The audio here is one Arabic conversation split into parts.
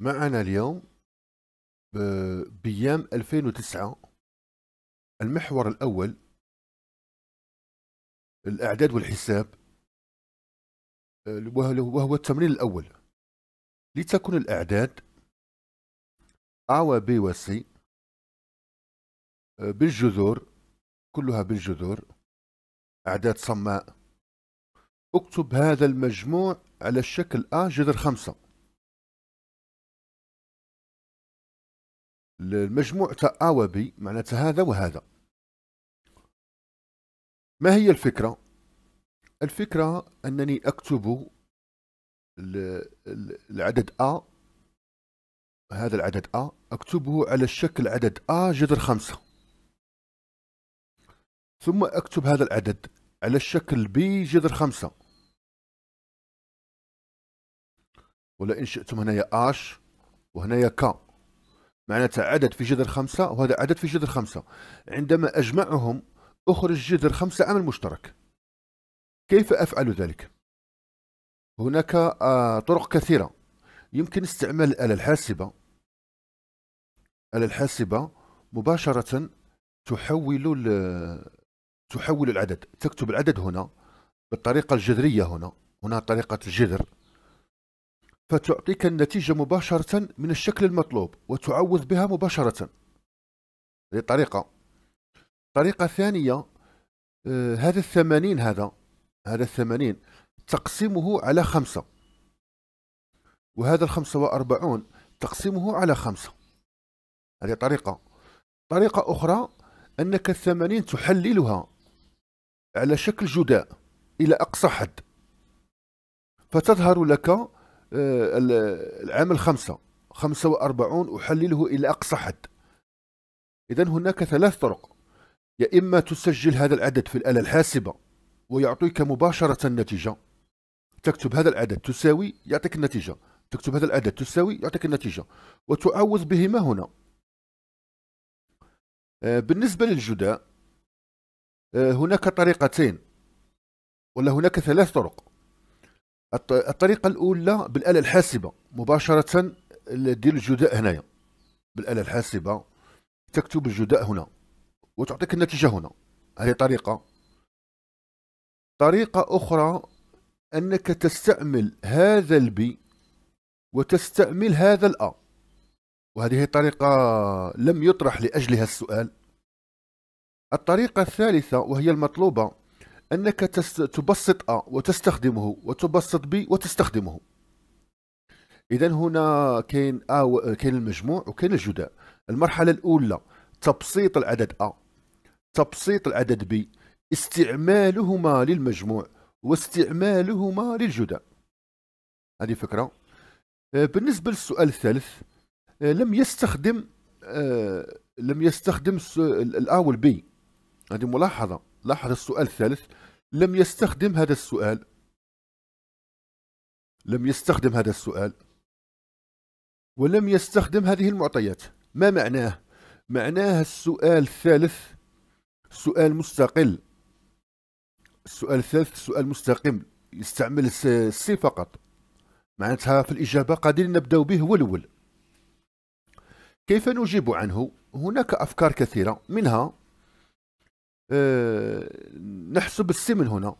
معنا اليوم بأيام 2009 المحور الأول الأعداد والحساب وهو التمرين الأول لتكن الأعداد أ و س بالجذور كلها بالجذور أعداد صماء اكتب هذا المجموع على الشكل أ جذر خمسة المجموع تاع A و B معناتها هذا وهذا ما هي الفكرة؟ الفكرة أنني أكتب العدد A هذا العدد A أكتبه على الشكل عدد A جذر خمسة ثم أكتب هذا العدد على الشكل B جذر خمسة ولا إن شئتم هنايا H وهنايا K معناتها عدد في جذر خمسة وهذا عدد في جذر خمسة عندما أجمعهم أخرج جذر خمسة عمل مشترك كيف أفعل ذلك؟ هناك آه، طرق كثيرة يمكن استعمال الآلة الحاسبة الآلة الحاسبة مباشرة تحول تحول العدد تكتب العدد هنا بالطريقة الجذرية هنا هنا طريقة الجذر فتعطيك النتيجة مباشرة من الشكل المطلوب وتعوض بها مباشرة هذه طريقة طريقة ثانية آه هذا الثمانين هذا هذا الثمانين تقسمه على خمسة وهذا الخمسة وأربعون تقسمه على خمسة هذه طريقة طريقة أخرى أنك الثمانين تحللها على شكل جداء إلى أقصى حد فتظهر لك آه، العام الخمسة وأربعون أحلله إلى أقصى حد إذا هناك ثلاث طرق يا إما تسجل هذا العدد في الآلة الحاسبة ويعطيك مباشرة النتيجة تكتب هذا العدد تساوي يعطيك النتيجة تكتب هذا العدد تساوي يعطيك النتيجة وتعوض بهما هنا آه، بالنسبة للجداء آه، هناك طريقتين ولا هناك ثلاث طرق الطريقه الاولى بالاله الحاسبه مباشره دير الجداء هنايا بالاله الحاسبه تكتب الجداء هنا وتعطيك النتيجه هنا هذه طريقه طريقه اخرى انك تستعمل هذا البي وتستعمل هذا الأ وهذه طريقة لم يطرح لأجلها السؤال الطريقة الثالثة وهي المطلوبة أنك تبسط أ آه، وتستخدمه وتبسط ب وتستخدمه إذا هنا كاين أ آه، كاين المجموع وكاين الجداء المرحلة الأولى تبسيط العدد أ آه. تبسيط العدد ب استعمالهما للمجموع واستعمالهما للجداء هذه فكرة بالنسبة للسؤال الثالث لم يستخدم لم يستخدم الأ والبي هذه ملاحظة لاحظ السؤال الثالث لم يستخدم هذا السؤال لم يستخدم هذا السؤال ولم يستخدم هذه المعطيات ما معناه؟ معناه السؤال الثالث سؤال مستقل السؤال الثالث سؤال مستقل يستعمل السي فقط معناتها في الإجابة قادرين نبدأ به هو الأول كيف نجيب عنه؟ هناك أفكار كثيرة منها آه، نحسب السي من هنا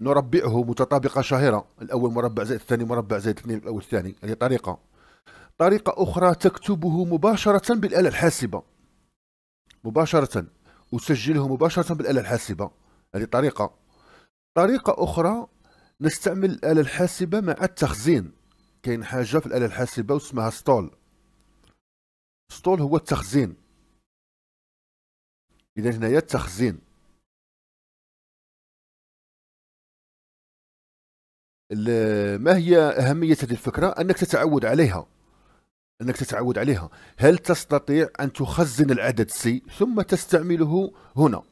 نربعه متطابقة شهيرة الأول مربع زائد الثاني مربع زائد الثاني الأول الثاني هذه طريقة طريقة أخرى تكتبه مباشرة بالآلة الحاسبة مباشرة أسجله مباشرة بالآلة الحاسبة هذه طريقة طريقة أخرى نستعمل الآلة الحاسبة مع التخزين كاين حاجة في الآلة الحاسبة واسمها ستول ستول هو التخزين إذا هنايا التخزين ما هي أهمية هذه الفكرة أنك تتعود عليها أنك تتعود عليها هل تستطيع أن تخزن العدد سي ثم تستعمله هنا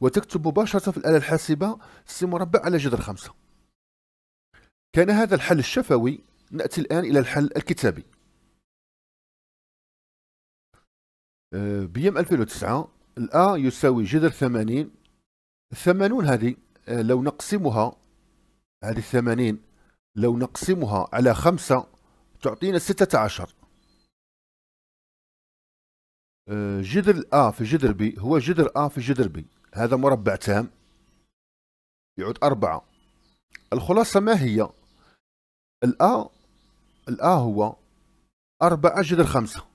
وتكتب مباشرة في الآلة الحاسبة سي مربع على جذر خمسة كان هذا الحل الشفوي نأتي الآن إلى الحل الكتابي آه، بيم 2009 الأ يساوي جذر 80 80 هذه آه، لو نقسمها هذه الثمانين لو نقسمها على خمسة تعطينا ستة عشر آه، جذر A في جذر B هو جذر A في جذر B هذا مربع تام يعود أربعة الخلاصة ما هي الآ الآ هو أربعة جذر خمسة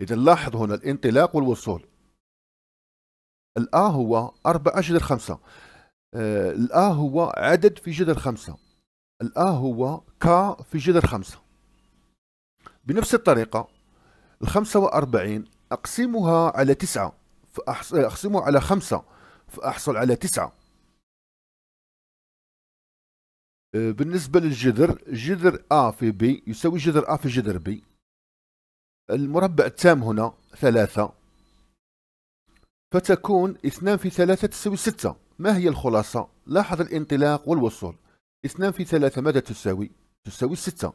إذا لاحظ هنا الانطلاق والوصول الآ هو أربعة جذر خمسة آه، الآ هو عدد في جذر خمسة الآ هو ك في جذر خمسة بنفس الطريقة الخمسة وأربعين أقسمها على تسعة أقسمها على خمسة فأحصل على تسعة آه، بالنسبة للجذر جذر A في B يساوي جذر A في جذر B المربع التام هنا ثلاثة فتكون اثنان في ثلاثة تساوي ستة ما هي الخلاصة؟ لاحظ الانطلاق والوصول اثنان في ثلاثة ماذا تساوي؟ تساوي ستة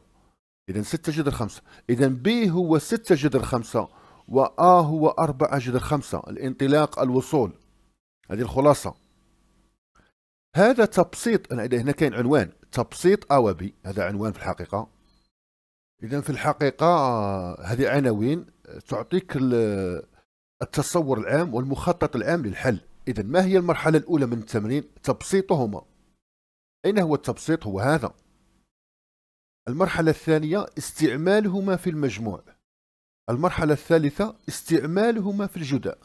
إذا ستة جذر خمسة إذا B هو ستة جذر خمسة و A هو أربعة جذر خمسة الانطلاق الوصول هذه الخلاصة هذا تبسيط أنا إذا هنا كاين عنوان تبسيط أ و B هذا عنوان في الحقيقة إذا في الحقيقة آه، هذه عناوين تعطيك التصور العام والمخطط العام للحل إذا ما هي المرحلة الأولى من التمرين؟ تبسيطهما أين هو التبسيط؟ هو هذا المرحلة الثانية استعمالهما في المجموع المرحلة الثالثة استعمالهما في الجداء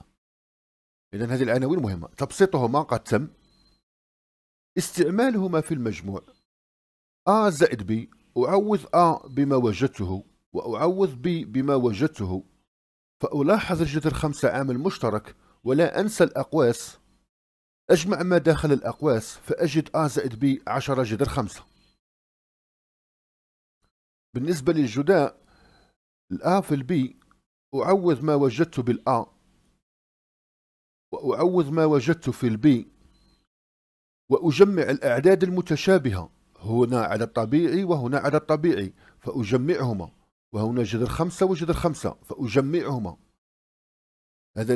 إذا هذه العناوين مهمة تبسيطهما قد تم استعمالهما في المجموع أ زائد ب أعوض أ بما وجدته وأعوض ب بما وجدته فألاحظ الجذر خمسة عامل مشترك ولا أنسى الأقواس أجمع ما داخل الأقواس فأجد A زائد B 10 جذر 5 بالنسبة للجداء الأ في البي أعوض ما وجدت بالأ وأعوض ما وجدت في البي وأجمع الأعداد المتشابهة هنا على الطبيعي وهنا على الطبيعي فأجمعهما وهنا جذر خمسة وجذر خمسة فأجمعهما هذا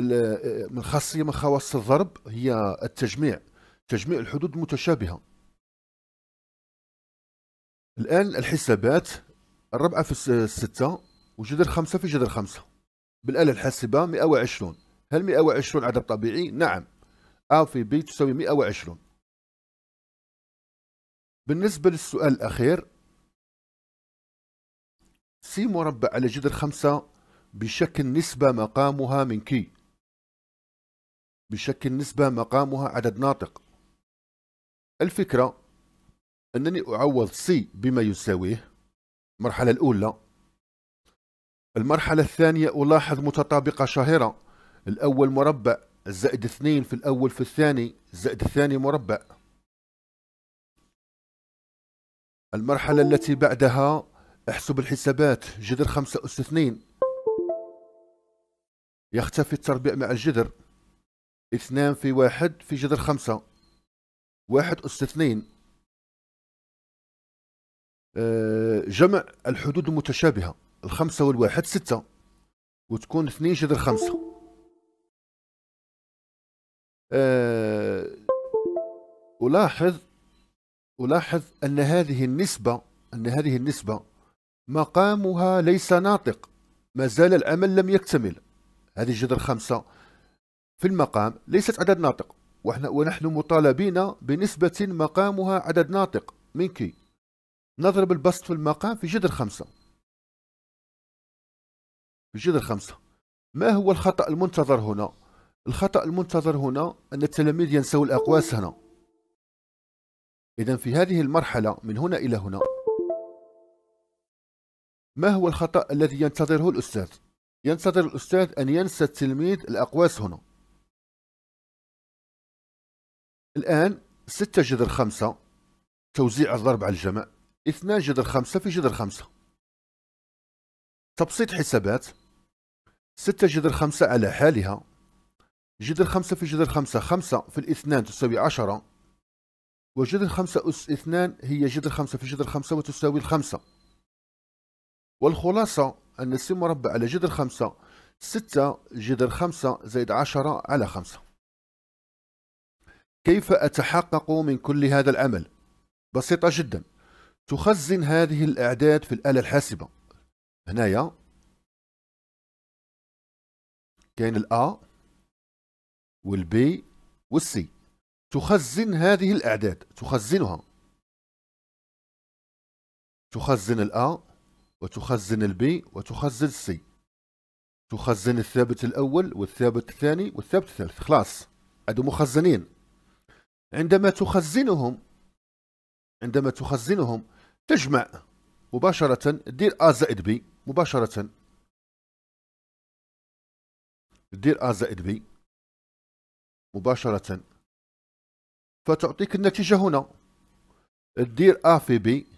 من خاصيه من خواص الضرب هي التجميع تجميع الحدود المتشابهه الان الحسابات الربعه في السته وجذر خمسه في جذر خمسه بالاله الحاسبه 120 هل 120 عدد طبيعي نعم ا في بي تساوي 120 بالنسبه للسؤال الاخير سي مربع على جذر خمسة بشكل نسبة مقامها من كي بشكل نسبة مقامها عدد ناطق الفكرة أنني أعوض سي بما يساويه المرحلة الأولى المرحلة الثانية ألاحظ متطابقة شهيرة الأول مربع زائد اثنين في الأول في الثاني زائد الثاني مربع المرحلة التي بعدها احسب الحسابات جذر خمسة أس اثنين يختفي التربيع مع الجذر اثنان في واحد في جذر خمسة واحد أس اثنين آه، جمع الحدود المتشابهة الخمسة والواحد ستة وتكون اثنين جذر خمسة آه، ألاحظ ألاحظ أن هذه النسبة أن هذه النسبة مقامها ليس ناطق ما زال العمل لم يكتمل هذه الجذر خمسة في المقام ليست عدد ناطق ونحن مطالبين بنسبة مقامها عدد ناطق من كي نضرب البسط في المقام في جذر خمسة في جذر خمسة ما هو الخطأ المنتظر هنا؟ الخطأ المنتظر هنا أن التلاميذ ينسوا الأقواس هنا إذا في هذه المرحلة من هنا إلى هنا ما هو الخطأ الذي ينتظره الأستاذ؟ ينستطيع الأستاذ أن ينسى التلميذ الأقواس هنا الآن 6 جذر 5 توزيع الضرب على الجمع 2 جذر 5 في جذر 5 تبسيط حسابات 6 جذر 5 على حالها جذر 5 في جذر 5 5 في الاثنان تساوي 10 وجذر 5 أس 2 هي جذر 5 في جذر 5 وتساوي الخمسة والخلاصة أن س مربع على جذر خمسة ستة جذر خمسة زائد عشرة على خمسة كيف أتحقق من كل هذا العمل؟ بسيطة جدا تخزن هذه الأعداد في الآلة الحاسبة هنايا كاين الأ والبي والسي تخزن هذه الأعداد تخزنها تخزن الأ وتخزن البي وتخزن السي تخزن الثابت الأول والثابت الثاني والثابت الثالث خلاص عندهم مخزنين عندما تخزنهم عندما تخزنهم تجمع مباشرة دير أ زائد بي مباشرة دير أ زائد بي مباشرة فتعطيك النتيجة هنا دير أ في بي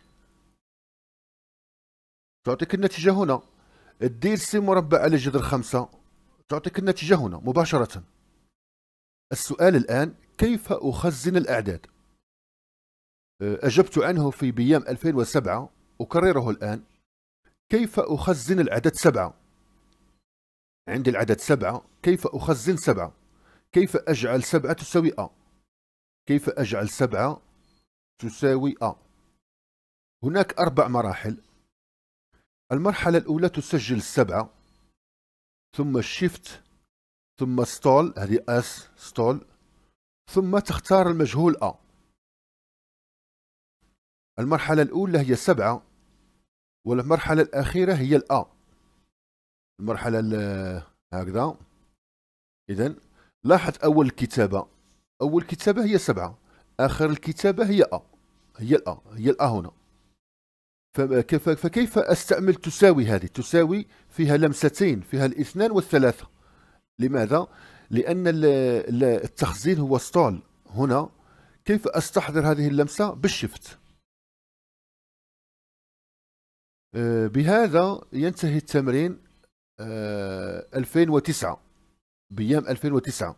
تعطيك النتيجة هنا الدي سي مربع على جذر خمسة تعطيك النتيجة هنا مباشرة السؤال الآن كيف أخزن الأعداد آه، أجبت عنه في بيام 2007 أكرره الآن كيف أخزن العدد سبعة عندي العدد سبعة كيف أخزن سبعة كيف أجعل سبعة تساوي أ كيف أجعل سبعة تساوي أ هناك أربع مراحل المرحلة الأولى تسجل السبعة ثم الشيفت ثم ستول هذه اس ستول ثم تختار المجهول أ المرحلة الأولى هي سبعة والمرحلة الأخيرة هي الأ المرحلة هكذا إذا لاحظ أول كتابة أول كتابة هي سبعة آخر الكتابة هي أ هي الأ هي الأ هنا فكيف استعمل تساوي هذه تساوي فيها لمستين فيها الاثنان والثلاثه لماذا لان التخزين هو ستول هنا كيف استحضر هذه اللمسه بالشفت آه، بهذا ينتهي التمرين 2009 آه، بيام 2009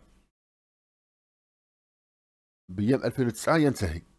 بيام 2009 ينتهي